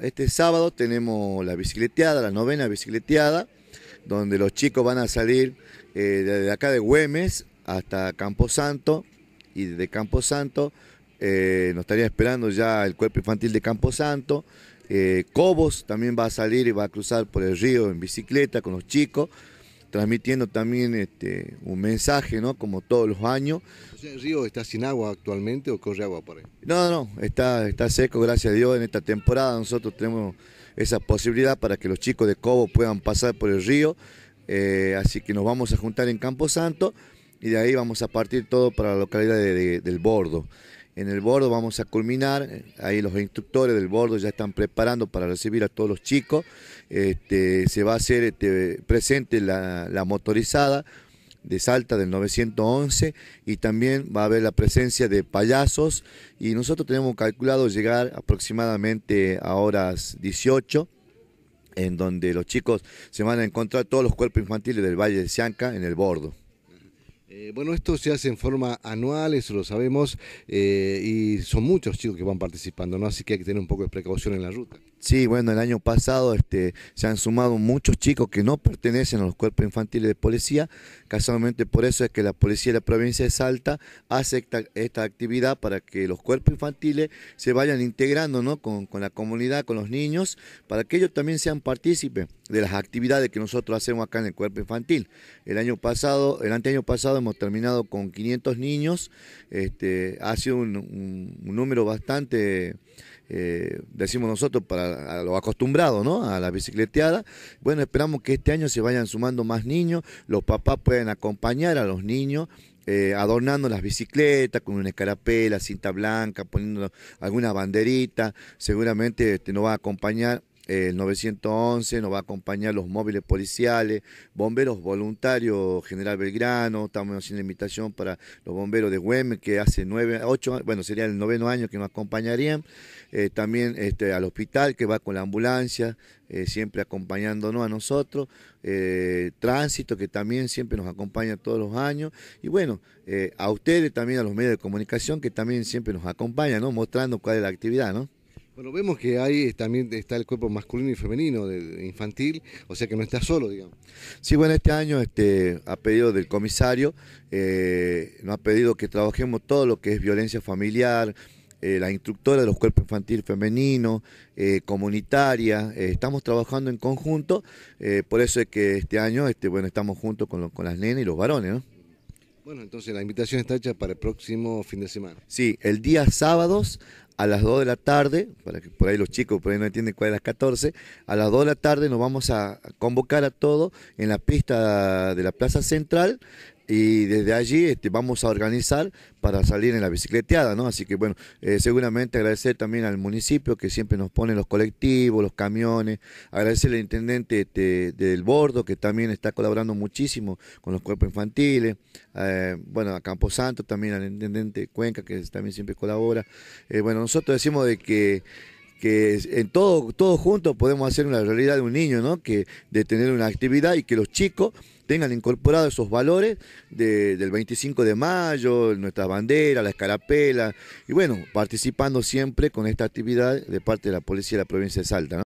Este sábado tenemos la bicicleteada, la novena bicicleteada, donde los chicos van a salir eh, desde acá de Güemes hasta Camposanto y desde Camposanto eh, nos estaría esperando ya el cuerpo infantil de Camposanto. Eh, Cobos también va a salir y va a cruzar por el río en bicicleta con los chicos transmitiendo también este, un mensaje, ¿no? Como todos los años. ¿El río está sin agua actualmente o corre agua por ahí? No, no, está, está seco, gracias a Dios. En esta temporada nosotros tenemos esa posibilidad para que los chicos de Cobo puedan pasar por el río. Eh, así que nos vamos a juntar en Camposanto y de ahí vamos a partir todo para la localidad del Bordo. En el bordo vamos a culminar, ahí los instructores del bordo ya están preparando para recibir a todos los chicos. Este, se va a hacer este, presente la, motorizada de Salta del 911 y también va a haber la presencia de payasos y nosotros tenemos calculado llegar aproximadamente a horas 18 en donde los chicos se van a encontrar todos los cuerpos infantiles del Valle de Sianca en el bordo. Eh, bueno, esto se hace en forma anual, eso lo sabemos, eh, y son muchos chicos que van participando, ¿no? Así que hay que tener un poco de precaución en la ruta. Sí, bueno, el año pasado este, se han sumado muchos chicos que no pertenecen a los cuerpos infantiles de policía. Casualmente por eso es que la policía de la provincia de Salta hace esta, actividad para que los cuerpos infantiles se vayan integrando con, la comunidad, con los niños, para que ellos también sean partícipes de las actividades que nosotros hacemos acá en el cuerpo infantil. El año pasado, el anteaño pasado hemos terminado con 500 niños, este, ha sido un, número bastante, eh, decimos nosotros, para a, lo acostumbrado, ¿no? A la bicicleteada. Bueno, esperamos que este año se vayan sumando más niños, los papás pueden acompañar a los niños. Eh, adornando las bicicletas con una escarapela, cinta blanca, poniendo alguna banderita, seguramente este, nos va a acompañar eh, el 911, nos va a acompañar los móviles policiales, bomberos voluntarios, General Belgrano, estamos haciendo invitación para los bomberos de Güemes, que hace nueve, ocho, bueno, sería el noveno año que nos acompañarían, eh, también este, al hospital que va con la ambulancia, eh, siempre acompañándonos a nosotros, tránsito que también siempre nos acompaña todos los años, y bueno, a ustedes también, a los medios de comunicación que también siempre nos acompañan, ¿no? mostrando cuál es la actividad, ¿no? Bueno, vemos que ahí también está el cuerpo masculino y femenino, de, infantil, o sea que no está solo, digamos. Sí, bueno, este año este, a pedido del comisario eh, nos ha pedido que trabajemos todo lo que es violencia familiar, eh, la instructora de los cuerpos infantil femenino, eh, comunitaria, estamos trabajando en conjunto, por eso es que este año este, bueno, estamos juntos con, las nenas y los varones. Bueno, entonces la invitación está hecha para el próximo fin de semana. Sí, el día sábados a las 2 de la tarde, para que por ahí los chicos por ahí no entienden cuál es las 14, a las 2 de la tarde nos vamos a convocar a todos en la pista de la Plaza Central y desde allí este, vamos a organizar para salir en la bicicleteada, ¿no? Así que bueno, eh, seguramente agradecer también al municipio que siempre nos pone los colectivos, los camiones, agradecer al intendente este, del Bordo que también está colaborando muchísimo con los cuerpos infantiles, eh, bueno, a Camposanto también, al intendente Cuenca que también siempre colabora. Eh, bueno, nosotros decimos de que que en todo, todos juntos podemos hacer una realidad de un niño, Que de tener una actividad y que los chicos tengan incorporados esos valores del 25 de mayo, nuestra bandera, la escarapela, y bueno, participando siempre con esta actividad de parte de la Policía de la Provincia de Salta.